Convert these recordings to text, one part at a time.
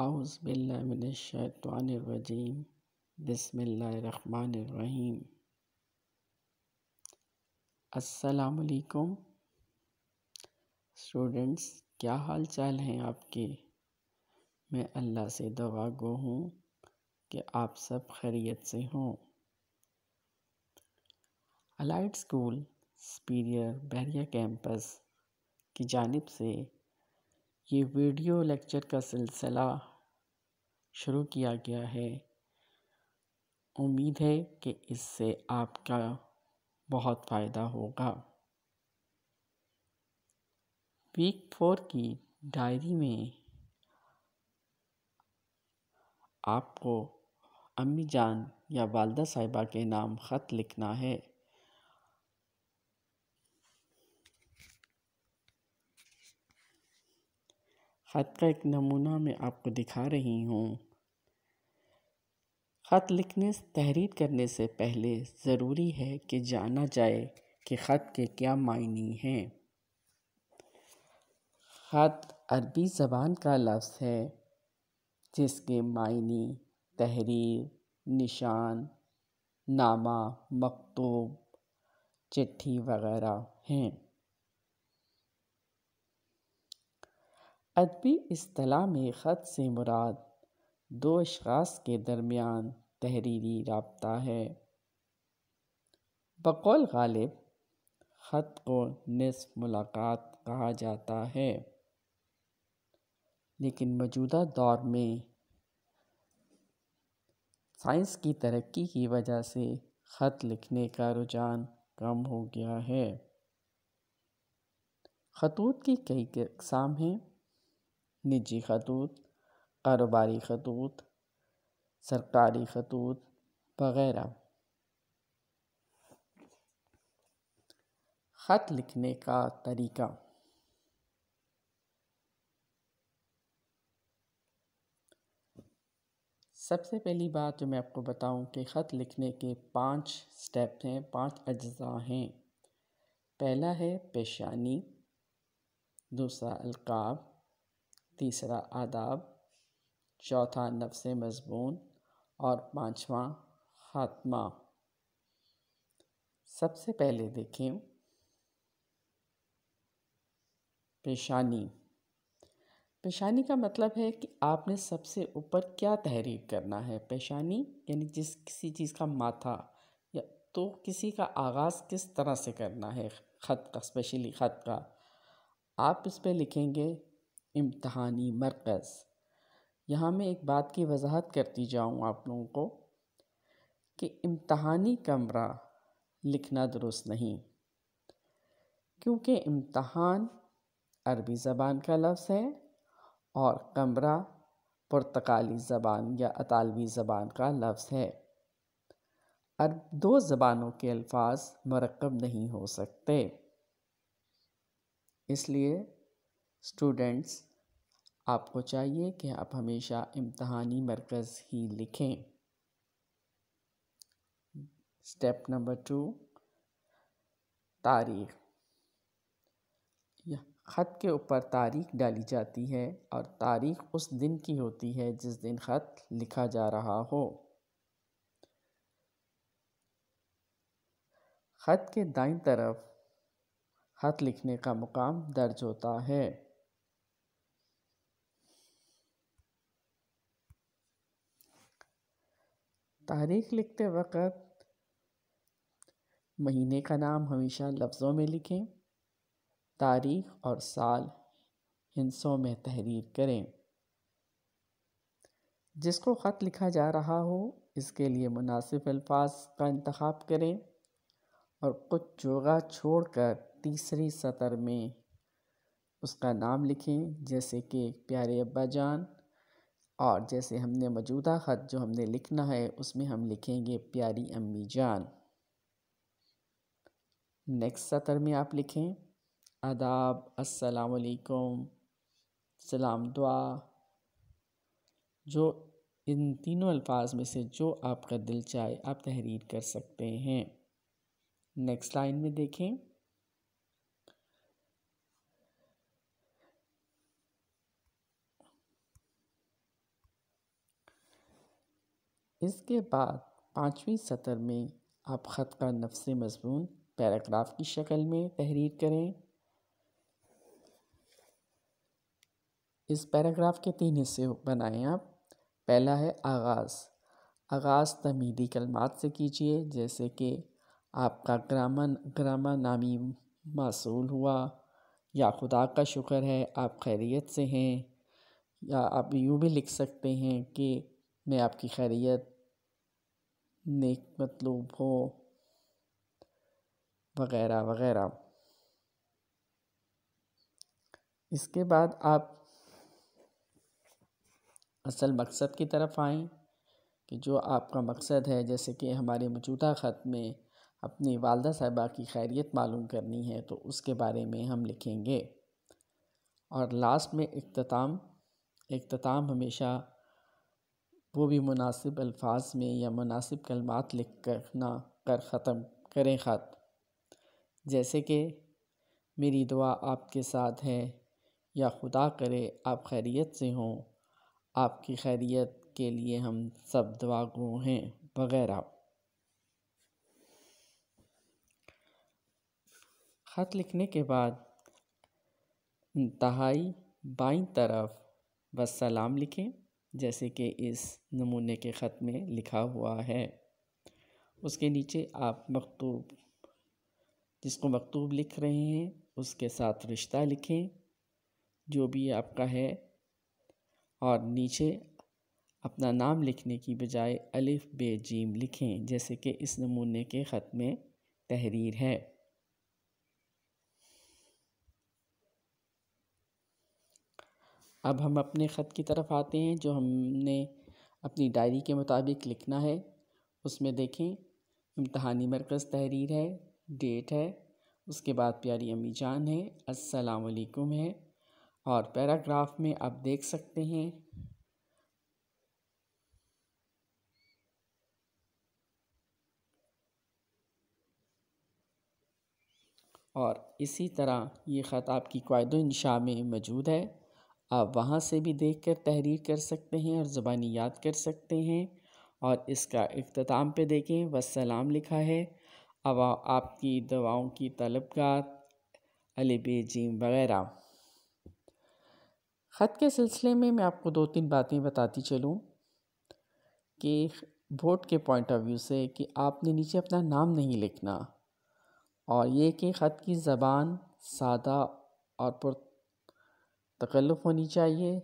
आउज़बिल्लिमिनशैतवानरजीम बसमीम असलकुम स्टूडेंट्स क्या हाल चाल हैं आपके मैं अल्लाह से दवा गो हूँ कि आप सब खैरियत से हों allied school superior Bahria campus की जानब से ये वीडियो लेक्चर का सिलसिला शुरू किया गया है उम्मीद है कि इससे आपका बहुत फ़ायदा होगा वीक फोर की डायरी में आपको अम्मी जान या वालदा साहिबा के नाम ख़त लिखना है ख़त का एक नमूना मैं आपको दिखा रही हूँ ख़त लिखने तहरीर करने से पहले ज़रूरी है कि जाना जाए कि ख़त के क्या मायने हैं ख़त अरबी ज़बान का लफ्ज़ है जिसके मायने तहरीर निशान नामा मकतूब चिट्ठी वगैरह हैं अदबी असलाह में ख़त से मुराद दो अशाख़ के दरमियान तहरीरी रबता है बकौल गालिब ख़त को नसफ मुलाकात कहा जाता है लेकिन मौजूदा दौर में साइंस की तरक्की की वजह से ख़त लिखने का रुझान कम हो गया है खतूत की कई अकसाम हैं निजी खतूत कारोबारी खतूत सरकारी खतूत वगैरह ख़त लिखने का तरीका सबसे पहली बात जो मैं आपको बताऊं कि ख़त लिखने के पांच स्टेप हैं पांच अज्जा हैं पहला है पेशानी दूसरा अलकाब तीसरा आदाब चौथा नफ्स मज़मून और पाँचवा ख़ात्मा सबसे पहले देखें पेशानी पेशानी का मतलब है कि आपने सबसे ऊपर क्या तहरीर करना है पेशानी यानी जिस किसी चीज़ का माथा या तो किसी का आगाज़ किस तरह से करना है ख़त का स्पेशली ख़त का आप इस पर लिखेंगे इम्तहानी मरकज़ यहाँ मैं एक बात की वज़ाहत करती जाऊँ आप लोगों को कि इम्तहानी कमरा लिखना दुरुस्त नहीं क्योंकि इम्तहान अरबी ज़बान का लफ्ज़ है और कमरा पुर्तगाली ज़बान या अतालवी ज़बान का लफ्ज़ है अरब दो ज़बानों के अल्फाज मरकब नहीं हो सकते इसलिए स्टूडेंट्स आपको चाहिए कि आप हमेशा इम्तहानी मरकज़ ही लिखें स्टेप नंबर टू तारीख ख़त के ऊपर तारीख डाली जाती है और तारीख उस दिन की होती है जिस दिन ख़त लिखा जा रहा हो ख़त के दाईं तरफ ख़त लिखने का मुकाम दर्ज होता है तारीख लिखते वक़्त महीने का नाम हमेशा लफ्ज़ों में लिखें तारीख और साल हिंसों में तहरीर करें जिसको ख़त लिखा जा रहा हो इसके लिए मुनासिब अल्फाज का इंतखब करें और कुछ छोड़ छोड़कर तीसरी सतर में उसका नाम लिखें जैसे कि प्यारे अब्बा जान और जैसे हमने मौजूदा ख़त जो हमने लिखना है उसमें हम लिखेंगे प्यारी अम्मी जान नेक्स्ट सतर में आप लिखें आदाब अस्सलाम वालेकुम सलाम दुआ जो इन तीनों अल्फाज में से जो आपका दिल चाहे आप तहरीर कर सकते हैं नेक्स्ट लाइन में देखें इसके बाद पाँचवीं सतर में आप ख़त का नफ्स मजमून पैराग्राफ की शक्ल में तहरीर करें इस पैराग्राफ के तीन हिस्से बनाएं आप पहला है आगाज़ आगाज़ तमीदी कलमात से कीजिए जैसे कि आपका ग्रामा ग्रामा नामी मासूल हुआ या खुदा का शुक्र है आप खैरियत से हैं या आप यूँ भी लिख सकते हैं कि मैं आपकी खैरियत नेक मतलूब हो वगैरह वगैरह इसके बाद आप असल मकसद की तरफ आएं कि जो आपका मकसद है जैसे कि हमारे मौजूदा ख़त में अपनी वालदा साहबा की खैरियत मालूम करनी है तो उसके बारे में हम लिखेंगे और लास्ट में अख्ताम अख्ताम हमेशा वो भी मुनासिब अल्फाज में या मुनासिब कलमात लिख कर ना कर ख़त्म करें ख़त जैसे कि मेरी दुआ आपके साथ है या खुदा करे आप खैरियत से हों आपकी खैरियत के लिए हम सब दुआ हैं वगैरह ख़त लिखने के बाद इंतहाई बाई तरफ बस सलाम लिखें जैसे कि इस नमूने के ख़त में लिखा हुआ है उसके नीचे आप मकतूब जिसको मकतूब लिख रहे हैं उसके साथ रिश्ता लिखें जो भी आपका है और नीचे अपना नाम लिखने की बजाय अलिफ़ बे जीम लिखें जैसे कि इस नमूने के ख़त में तहरीर है अब हम अपने ख़त की तरफ आते हैं जो हमने अपनी डायरी के मुताबिक लिखना है उसमें देखें इम्तहानी मरकज़ तहरीर है डेट है उसके बाद प्यारी अम्मी जान है अस्सलाम वालेकुम है और पैराग्राफ में आप देख सकते हैं और इसी तरह ये ख़त आपकी कायद इंशा में मौजूद है आप वहाँ से भी देख कर तहरीर कर सकते हैं और ज़बानी याद कर सकते हैं और इसका अख्ताम पे देखें वसलाम लिखा है अब आपकी दवाओं की तलबगार अलिबे जीम वगैरह ख़त के सिलसिले में मैं आपको दो तीन बातें बताती चलूँ कि वोट के पॉइंट ऑफ व्यू से कि आपने नीचे अपना नाम नहीं लिखना और ये कि ख़त की ज़बान सादा और तकल्लुफ़ होनी चाहिए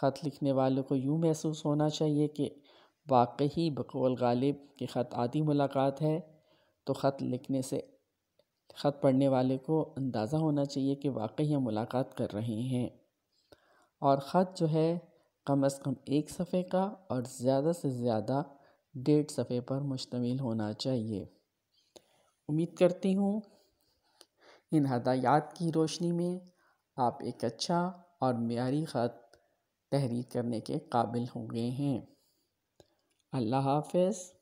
ख़त लिखने वालों को यूँ महसूस होना चाहिए कि वाकई बकौल गालिब के ख़त आदि मुलाकात है तो ख़त लिखने से ख़त पढ़ने वाले को अंदाज़ा होना चाहिए कि वाकई हम मुलाकात कर रहे हैं और ख़त जो है कम अज़ कम एक सफ़े का और ज़्यादा से ज़्यादा डेढ़ सफ़े पर मुश्तमिल होना चाहिए उम्मीद करती हूँ इन हदायात की रोशनी में आप एक अच्छा और मीरी ख़त तहरीर करने के काबिल हो गए हैं अल्लाह हाफ़िज़